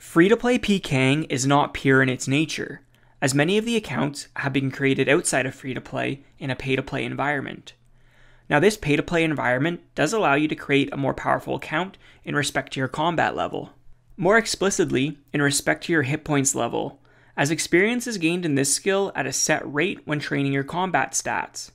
Free to play PKing is not pure in its nature, as many of the accounts have been created outside of free to play in a pay to play environment. Now, this pay to play environment does allow you to create a more powerful account in respect to your combat level. More explicitly, in respect to your hit points level, as experience is gained in this skill at a set rate when training your combat stats.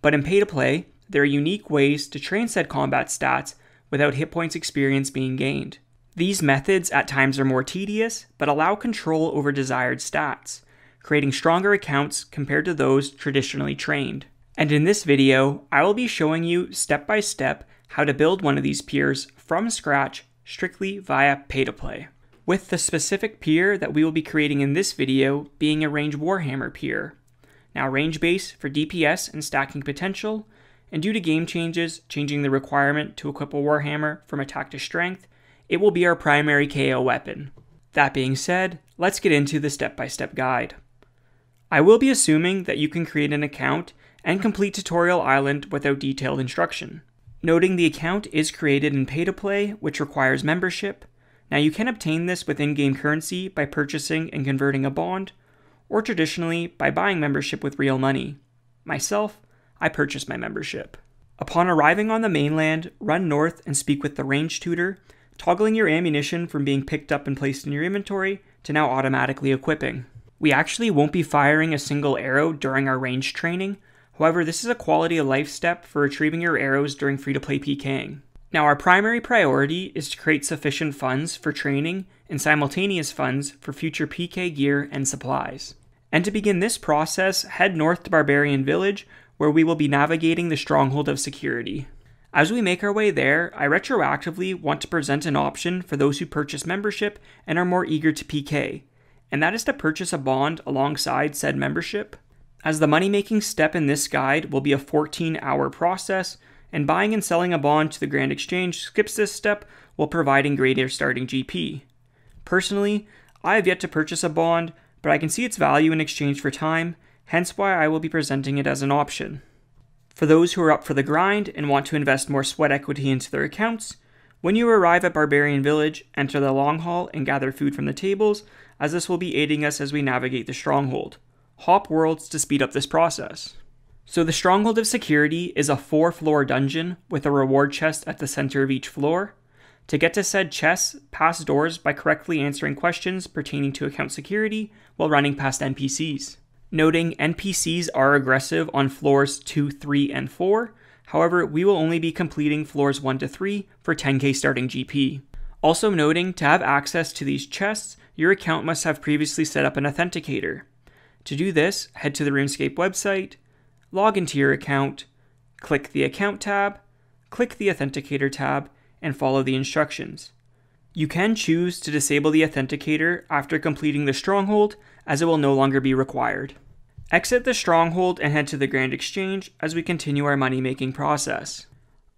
But in pay to play, there are unique ways to train said combat stats without hit points experience being gained. These methods at times are more tedious, but allow control over desired stats, creating stronger accounts compared to those traditionally trained. And in this video, I will be showing you step by step how to build one of these peers from scratch strictly via pay to play. With the specific peer that we will be creating in this video being a range warhammer peer. Now range base for DPS and stacking potential, and due to game changes changing the requirement to equip a warhammer from attack to strength it will be our primary KO weapon. That being said, let's get into the step-by-step guide. I will be assuming that you can create an account and complete Tutorial Island without detailed instruction. Noting the account is created in pay-to-play, which requires membership. Now you can obtain this with in-game currency by purchasing and converting a bond, or traditionally by buying membership with real money. Myself, I purchased my membership. Upon arriving on the mainland, run north and speak with the range tutor toggling your ammunition from being picked up and placed in your inventory to now automatically equipping. We actually won't be firing a single arrow during our range training, however this is a quality of life step for retrieving your arrows during free-to-play PKing. Now our primary priority is to create sufficient funds for training and simultaneous funds for future PK gear and supplies. And to begin this process, head north to Barbarian Village, where we will be navigating the Stronghold of Security. As we make our way there, I retroactively want to present an option for those who purchase membership and are more eager to PK, and that is to purchase a bond alongside said membership. As the money making step in this guide will be a 14 hour process, and buying and selling a bond to the Grand Exchange skips this step while providing greater starting GP. Personally, I have yet to purchase a bond, but I can see its value in exchange for time, hence why I will be presenting it as an option. For those who are up for the grind and want to invest more sweat equity into their accounts, when you arrive at Barbarian Village, enter the long hall and gather food from the tables, as this will be aiding us as we navigate the stronghold. Hop worlds to speed up this process. So, the Stronghold of Security is a four floor dungeon with a reward chest at the center of each floor. To get to said chests, pass doors by correctly answering questions pertaining to account security while running past NPCs noting NPCs are aggressive on floors 2, 3, and 4. However, we will only be completing floors 1 to 3 for 10k starting GP. Also noting, to have access to these chests, your account must have previously set up an authenticator. To do this, head to the RuneScape website, log into your account, click the Account tab, click the Authenticator tab, and follow the instructions. You can choose to disable the authenticator after completing the stronghold as it will no longer be required. Exit the stronghold and head to the Grand Exchange as we continue our money making process.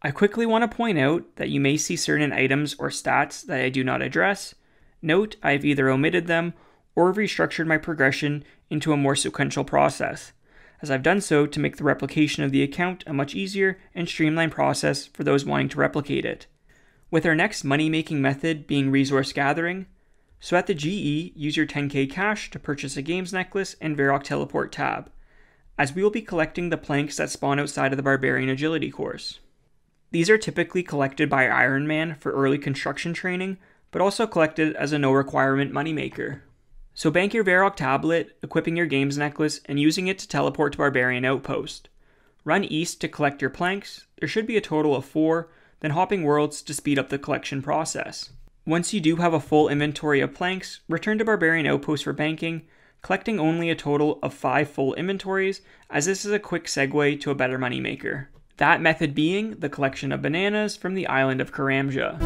I quickly want to point out that you may see certain items or stats that I do not address. Note I've either omitted them or restructured my progression into a more sequential process, as I've done so to make the replication of the account a much easier and streamlined process for those wanting to replicate it. With our next money making method being resource gathering, so at the GE, use your 10k cash to purchase a games necklace and Varrock teleport tab, as we will be collecting the planks that spawn outside of the Barbarian Agility course. These are typically collected by Iron Man for early construction training, but also collected as a no requirement moneymaker. So bank your Varrock tablet, equipping your games necklace, and using it to teleport to Barbarian Outpost. Run east to collect your planks, there should be a total of four, then hopping worlds to speed up the collection process. Once you do have a full inventory of planks, return to Barbarian Outpost for banking, collecting only a total of 5 full inventories, as this is a quick segue to a better moneymaker. That method being the collection of bananas from the island of Karamja.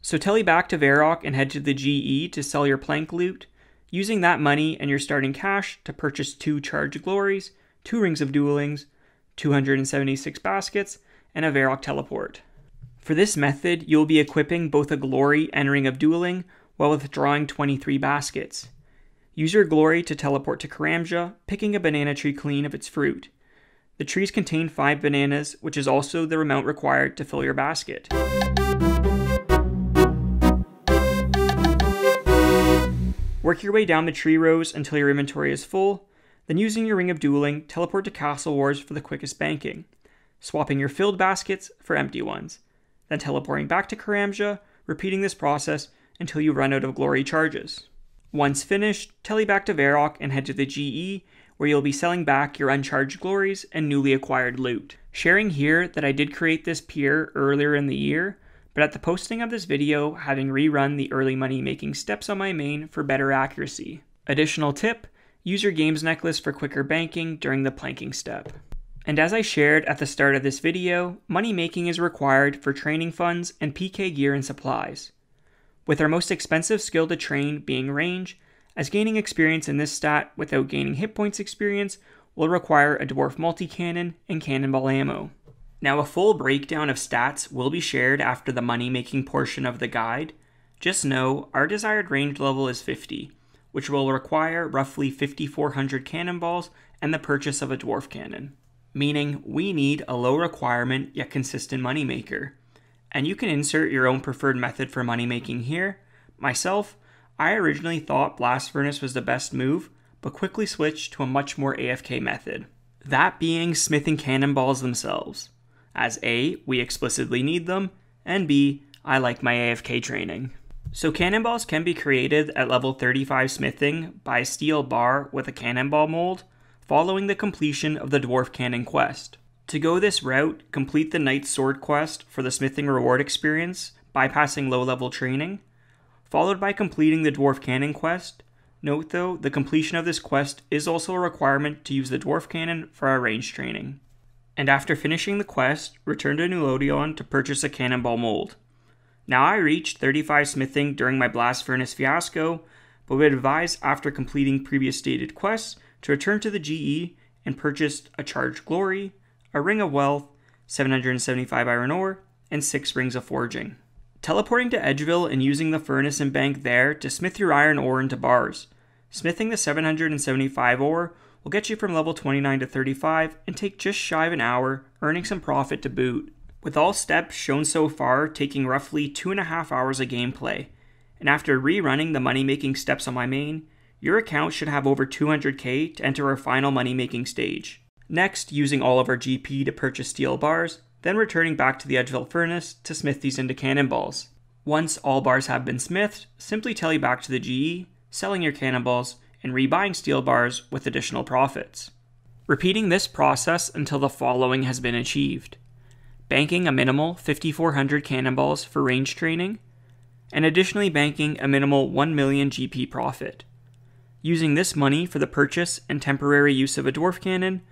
So telly back to Varrock and head to the GE to sell your plank loot, using that money and your starting cash to purchase two charge glories, two rings of duelings, 276 baskets, and a Varrock teleport. For this method, you'll be equipping both a glory and ring of dueling while withdrawing 23 baskets. Use your glory to teleport to Karamja, picking a banana tree clean of its fruit. The trees contain 5 bananas, which is also the amount required to fill your basket. Work your way down the tree rows until your inventory is full, then using your Ring of Dueling, teleport to Castle Wars for the quickest banking, swapping your filled baskets for empty ones, then teleporting back to Karamja, repeating this process until you run out of glory charges. Once finished, tele back to Varrock and head to the GE, where you'll be selling back your uncharged glories and newly acquired loot. Sharing here that I did create this pier earlier in the year, but at the posting of this video, having rerun the early money making steps on my main for better accuracy. Additional tip, Use your games necklace for quicker banking during the planking step. And as I shared at the start of this video, money making is required for training funds and PK gear and supplies. With our most expensive skill to train being range, as gaining experience in this stat without gaining hit points experience will require a dwarf multi-cannon and cannonball ammo. Now a full breakdown of stats will be shared after the money making portion of the guide. Just know our desired range level is 50, which will require roughly 5,400 cannonballs and the purchase of a dwarf cannon. Meaning, we need a low requirement yet consistent moneymaker. And you can insert your own preferred method for moneymaking here. Myself, I originally thought Blast Furnace was the best move, but quickly switched to a much more AFK method. That being smithing cannonballs themselves. As A, we explicitly need them, and B, I like my AFK training. So cannonballs can be created at level 35 smithing by a steel bar with a cannonball mold following the completion of the dwarf cannon quest. To go this route, complete the knight's sword quest for the smithing reward experience, bypassing low level training, followed by completing the dwarf cannon quest. Note though, the completion of this quest is also a requirement to use the dwarf cannon for our range training. And after finishing the quest, return to Nulodion to purchase a cannonball mold. Now, I reached 35 smithing during my blast furnace fiasco, but would advise after completing previous stated quests to return to the GE and purchase a charged glory, a ring of wealth, 775 iron ore, and 6 rings of forging. Teleporting to Edgeville and using the furnace and bank there to smith your iron ore into bars. Smithing the 775 ore will get you from level 29 to 35 and take just shy of an hour, earning some profit to boot with all steps shown so far taking roughly 2.5 hours of gameplay, and after rerunning the money making steps on my main, your account should have over 200k to enter our final money making stage. Next, using all of our GP to purchase steel bars, then returning back to the Edgeville furnace to smith these into cannonballs. Once all bars have been smithed, simply tally back to the GE, selling your cannonballs, and rebuying steel bars with additional profits. Repeating this process until the following has been achieved banking a minimal 5,400 cannonballs for range training, and additionally banking a minimal 1 million GP profit. Using this money for the purchase and temporary use of a dwarf cannon,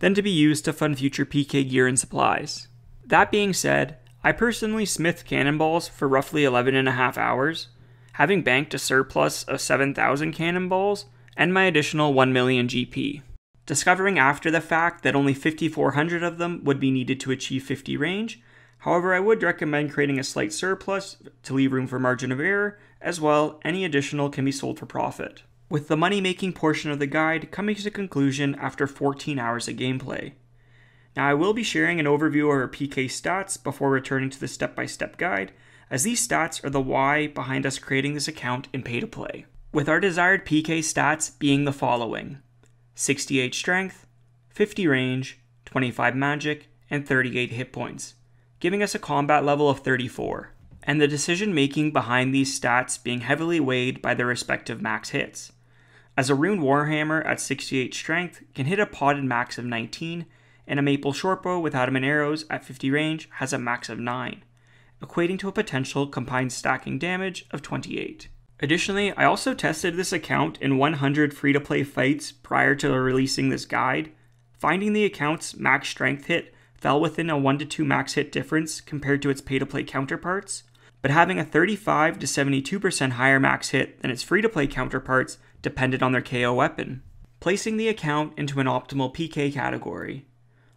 then to be used to fund future PK gear and supplies. That being said, I personally smithed cannonballs for roughly 11 and a half hours, having banked a surplus of 7,000 cannonballs and my additional 1 million GP discovering after the fact that only 5,400 of them would be needed to achieve 50 range. However, I would recommend creating a slight surplus to leave room for margin of error, as well, any additional can be sold for profit. With the money making portion of the guide coming to conclusion after 14 hours of gameplay. Now, I will be sharing an overview of our PK stats before returning to the step by step guide, as these stats are the why behind us creating this account in pay to play. With our desired PK stats being the following 68 strength, 50 range, 25 magic, and 38 hit points, giving us a combat level of 34, and the decision making behind these stats being heavily weighed by their respective max hits. As a Rune Warhammer at 68 strength can hit a potted max of 19, and a Maple Shortbow with Adamant Arrows at 50 range has a max of 9, equating to a potential combined stacking damage of 28. Additionally, I also tested this account in 100 free-to-play fights prior to releasing this guide, finding the account's max strength hit fell within a 1 to 2 max hit difference compared to its pay-to-play counterparts, but having a 35 to 72% higher max hit than its free-to-play counterparts depended on their KO weapon, placing the account into an optimal PK category.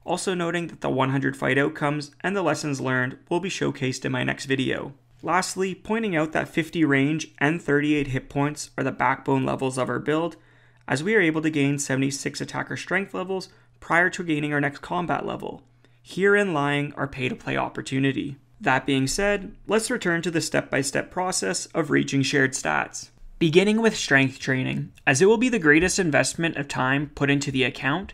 Also noting that the 100 fight outcomes and the lessons learned will be showcased in my next video. Lastly, pointing out that 50 range and 38 hit points are the backbone levels of our build, as we are able to gain 76 attacker strength levels prior to gaining our next combat level, herein lying our pay to play opportunity. That being said, let's return to the step by step process of reaching shared stats. Beginning with strength training, as it will be the greatest investment of time put into the account.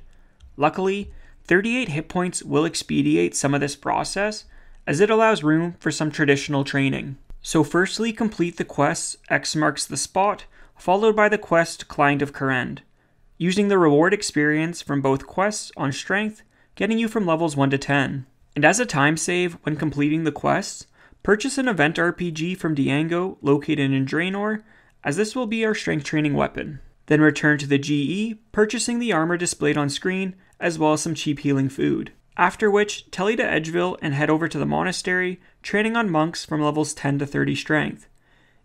Luckily, 38 hit points will expedite some of this process, as it allows room for some traditional training. So, firstly, complete the quest X marks the spot, followed by the quest Client of Karend, using the reward experience from both quests on strength, getting you from levels 1 to 10. And as a time save when completing the quests, purchase an event RPG from Diango located in Draenor, as this will be our strength training weapon. Then return to the GE, purchasing the armor displayed on screen, as well as some cheap healing food after which tele to Edgeville and head over to the monastery, training on monks from levels 10 to 30 strength.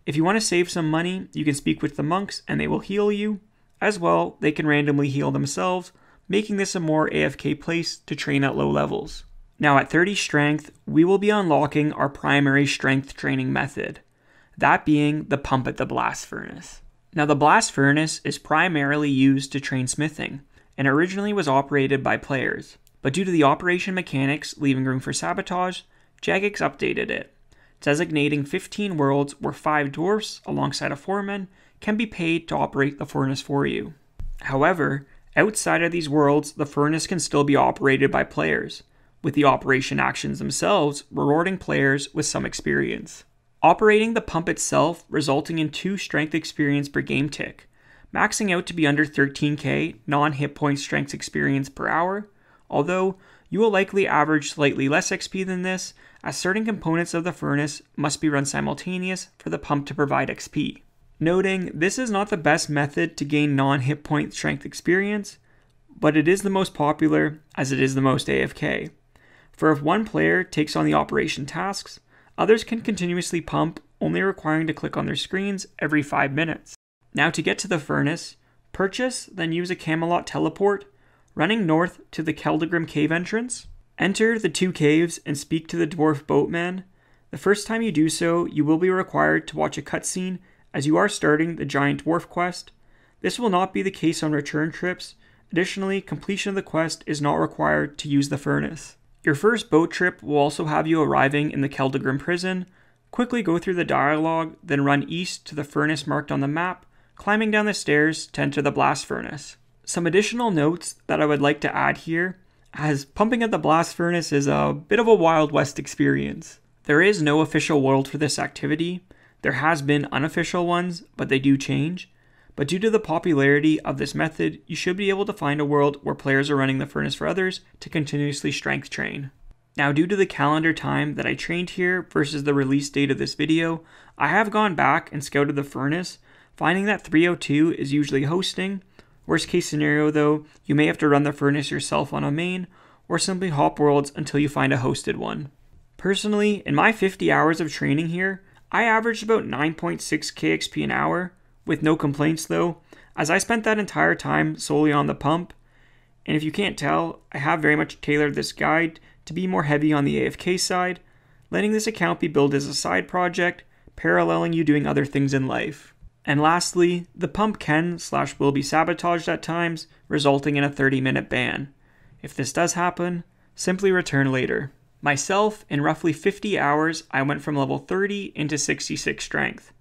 If you want to save some money, you can speak with the monks and they will heal you. As well, they can randomly heal themselves, making this a more AFK place to train at low levels. Now at 30 strength, we will be unlocking our primary strength training method, that being the pump at the blast furnace. Now the blast furnace is primarily used to train smithing, and originally was operated by players but due to the operation mechanics leaving room for sabotage, Jagex updated it, designating 15 worlds where 5 dwarfs, alongside a foreman, can be paid to operate the furnace for you. However, outside of these worlds, the furnace can still be operated by players, with the operation actions themselves rewarding players with some experience. Operating the pump itself resulting in 2 strength experience per game tick, maxing out to be under 13k non hit point strength experience per hour Although you will likely average slightly less XP than this, as certain components of the furnace must be run simultaneous for the pump to provide XP. Noting, this is not the best method to gain non-hit point strength experience, but it is the most popular as it is the most AFK. For if one player takes on the operation tasks, others can continuously pump, only requiring to click on their screens every 5 minutes. Now to get to the furnace, purchase, then use a Camelot teleport Running north to the Keldegrim cave entrance, enter the two caves and speak to the dwarf boatman. The first time you do so, you will be required to watch a cutscene as you are starting the giant dwarf quest. This will not be the case on return trips. Additionally, completion of the quest is not required to use the furnace. Your first boat trip will also have you arriving in the Keldegrim prison. Quickly go through the dialogue, then run east to the furnace marked on the map, climbing down the stairs to enter the blast furnace. Some additional notes that I would like to add here, as pumping at the blast furnace is a bit of a Wild West experience. There is no official world for this activity. There has been unofficial ones, but they do change. But due to the popularity of this method, you should be able to find a world where players are running the furnace for others to continuously strength train. Now due to the calendar time that I trained here versus the release date of this video, I have gone back and scouted the furnace, finding that 302 is usually hosting, Worst case scenario, though, you may have to run the furnace yourself on a main, or simply hop worlds until you find a hosted one. Personally, in my 50 hours of training here, I averaged about 9.6 kxp an hour, with no complaints though, as I spent that entire time solely on the pump. And if you can't tell, I have very much tailored this guide to be more heavy on the AFK side, letting this account be billed as a side project, paralleling you doing other things in life. And lastly, the pump can slash will be sabotaged at times, resulting in a 30 minute ban. If this does happen, simply return later. Myself, in roughly 50 hours, I went from level 30 into 66 strength.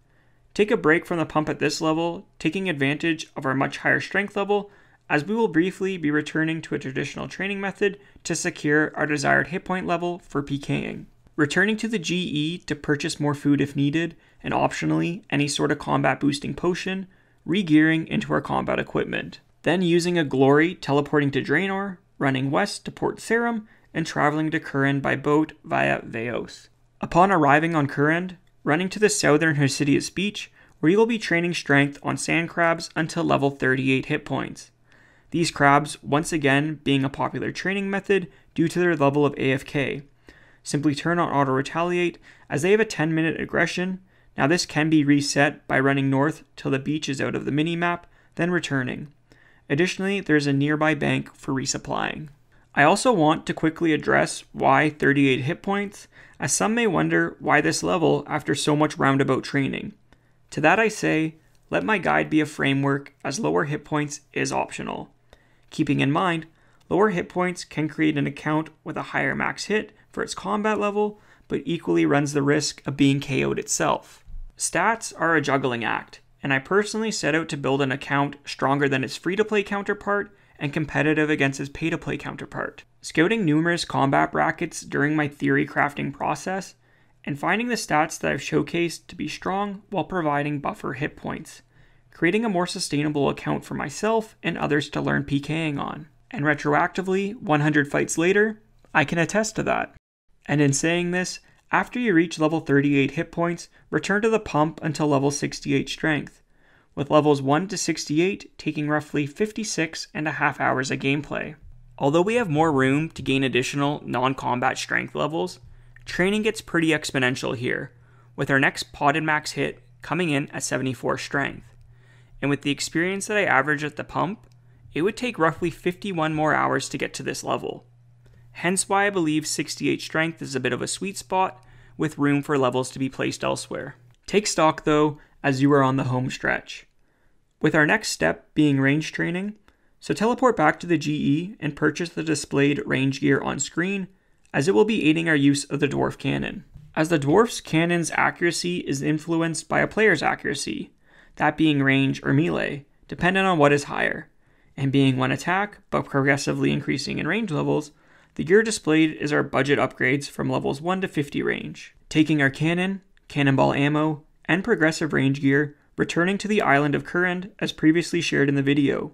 Take a break from the pump at this level, taking advantage of our much higher strength level, as we will briefly be returning to a traditional training method to secure our desired hit point level for PKing returning to the GE to purchase more food if needed, and optionally any sort of combat boosting potion, regearing into our combat equipment. Then using a glory, teleporting to Draenor, running west to Port Serum, and traveling to Curran by boat via Veos. Upon arriving on Curran, running to the southern Hesidius beach, where you will be training strength on sand crabs until level 38 hit points. These crabs, once again, being a popular training method due to their level of AFK, Simply turn on auto retaliate as they have a 10 minute aggression. Now this can be reset by running north till the beach is out of the minimap, then returning. Additionally, there is a nearby bank for resupplying. I also want to quickly address why 38 hit points, as some may wonder why this level after so much roundabout training. To that I say, let my guide be a framework as lower hit points is optional. Keeping in mind, lower hit points can create an account with a higher max hit, for its combat level, but equally runs the risk of being KO'd itself. Stats are a juggling act, and I personally set out to build an account stronger than its free to play counterpart and competitive against its pay to play counterpart. Scouting numerous combat brackets during my theory crafting process, and finding the stats that I've showcased to be strong while providing buffer hit points, creating a more sustainable account for myself and others to learn PKing on. And retroactively, 100 fights later, I can attest to that. And in saying this, after you reach level 38 hit points, return to the pump until level 68 strength, with levels 1 to 68 taking roughly 56 and a half hours of gameplay. Although we have more room to gain additional non-combat strength levels, training gets pretty exponential here, with our next potted max hit coming in at 74 strength. And with the experience that I average at the pump, it would take roughly 51 more hours to get to this level hence why I believe 68 strength is a bit of a sweet spot, with room for levels to be placed elsewhere. Take stock though, as you are on the home stretch. With our next step being range training, so teleport back to the GE and purchase the displayed range gear on screen, as it will be aiding our use of the Dwarf Cannon. As the Dwarf's Cannon's accuracy is influenced by a player's accuracy, that being range or melee, dependent on what is higher, and being one attack, but progressively increasing in range levels, the gear displayed is our budget upgrades from levels 1 to 50 range. Taking our cannon, cannonball ammo, and progressive range gear, returning to the island of Kurand as previously shared in the video.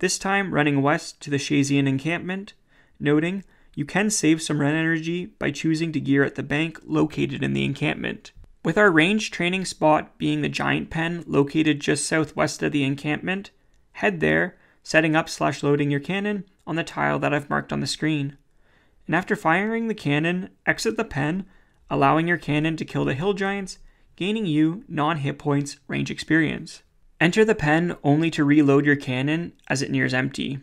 This time running west to the Shazian encampment, noting you can save some run energy by choosing to gear at the bank located in the encampment. With our range training spot being the giant pen located just southwest of the encampment, head there, setting up slash loading your cannon on the tile that I've marked on the screen and after firing the cannon, exit the pen, allowing your cannon to kill the hill giants, gaining you non hit points range experience. Enter the pen only to reload your cannon as it nears empty.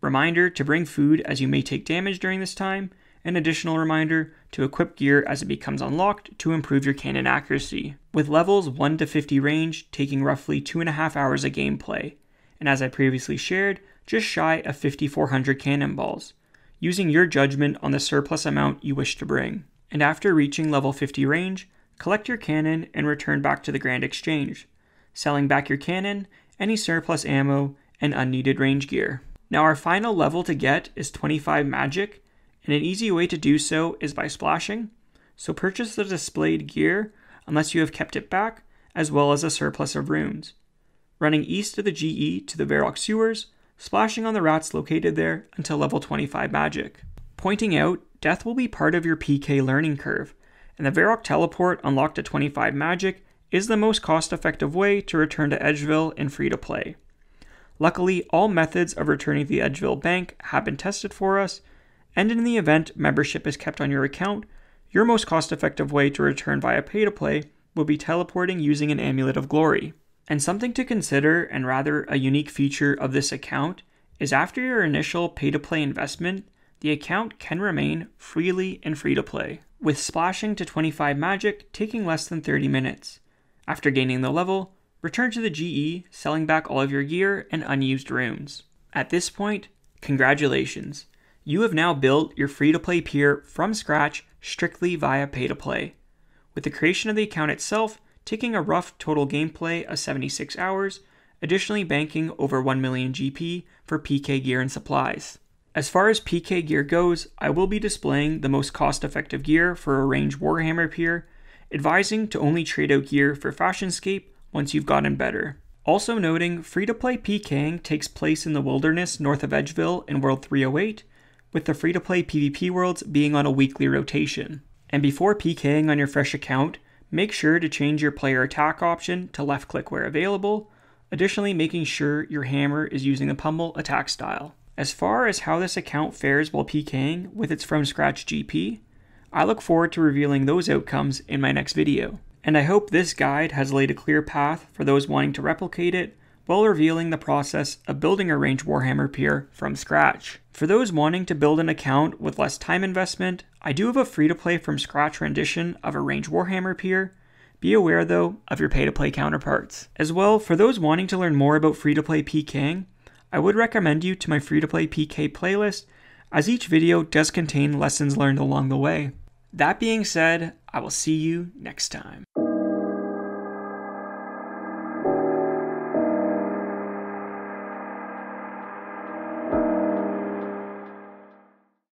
Reminder to bring food as you may take damage during this time, an additional reminder to equip gear as it becomes unlocked to improve your cannon accuracy. With levels 1 to 50 range taking roughly 2.5 hours of gameplay, and as I previously shared, just shy of 5400 cannonballs using your judgment on the surplus amount you wish to bring. And after reaching level 50 range, collect your cannon and return back to the Grand Exchange, selling back your cannon, any surplus ammo, and unneeded range gear. Now our final level to get is 25 magic, and an easy way to do so is by splashing, so purchase the displayed gear unless you have kept it back, as well as a surplus of runes. Running east of the GE to the Varrock sewers, splashing on the rats located there until level 25 magic. Pointing out, death will be part of your PK learning curve, and the Varrock teleport unlocked at 25 magic is the most cost effective way to return to Edgeville in free to play. Luckily, all methods of returning to the Edgeville Bank have been tested for us, and in the event membership is kept on your account, your most cost effective way to return via pay to play will be teleporting using an Amulet of Glory. And something to consider, and rather a unique feature of this account, is after your initial pay to play investment, the account can remain freely and free to play, with splashing to 25 magic taking less than 30 minutes. After gaining the level, return to the GE, selling back all of your gear and unused runes. At this point, congratulations. You have now built your free to play peer from scratch strictly via pay to play. With the creation of the account itself, taking a rough total gameplay of 76 hours, additionally banking over 1 million GP for PK gear and supplies. As far as PK gear goes, I will be displaying the most cost effective gear for a range Warhammer peer, advising to only trade out gear for Fashionscape once you've gotten better. Also noting, free to play PKing takes place in the wilderness north of Edgeville in World 308, with the free to play PvP worlds being on a weekly rotation. And before PKing on your fresh account, Make sure to change your player attack option to left click where available, additionally making sure your hammer is using the pummel attack style. As far as how this account fares while PKing with its From Scratch GP, I look forward to revealing those outcomes in my next video. And I hope this guide has laid a clear path for those wanting to replicate it while revealing the process of building a range Warhammer Pier from scratch. For those wanting to build an account with less time investment, I do have a free-to-play from scratch rendition of a range Warhammer Pier be aware though of your pay to play counterparts. As well, for those wanting to learn more about free to play PKing, I would recommend you to my free to play PK playlist, as each video does contain lessons learned along the way. That being said, I will see you next time.